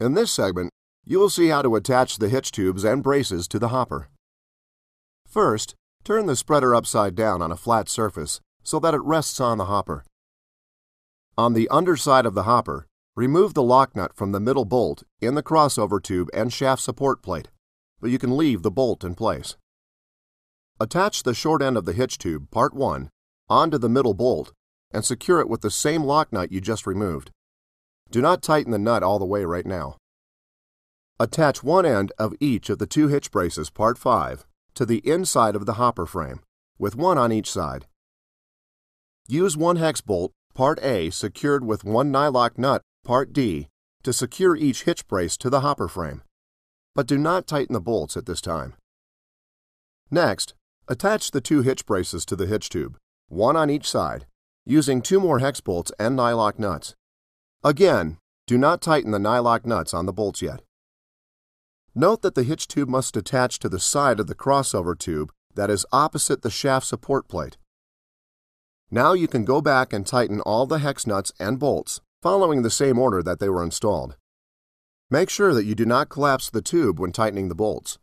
In this segment, you will see how to attach the hitch tubes and braces to the hopper. First, turn the spreader upside down on a flat surface so that it rests on the hopper. On the underside of the hopper, remove the lock nut from the middle bolt in the crossover tube and shaft support plate, but you can leave the bolt in place. Attach the short end of the hitch tube, part 1, onto the middle bolt and secure it with the same lock nut you just removed. Do not tighten the nut all the way right now. Attach one end of each of the two hitch braces part 5 to the inside of the hopper frame, with one on each side. Use one hex bolt, part A, secured with one nylock nut, part D, to secure each hitch brace to the hopper frame, but do not tighten the bolts at this time. Next, attach the two hitch braces to the hitch tube, one on each side, using two more hex bolts and nylock nuts. Again, do not tighten the nylock nuts on the bolts yet. Note that the hitch tube must attach to the side of the crossover tube that is opposite the shaft support plate. Now you can go back and tighten all the hex nuts and bolts, following the same order that they were installed. Make sure that you do not collapse the tube when tightening the bolts.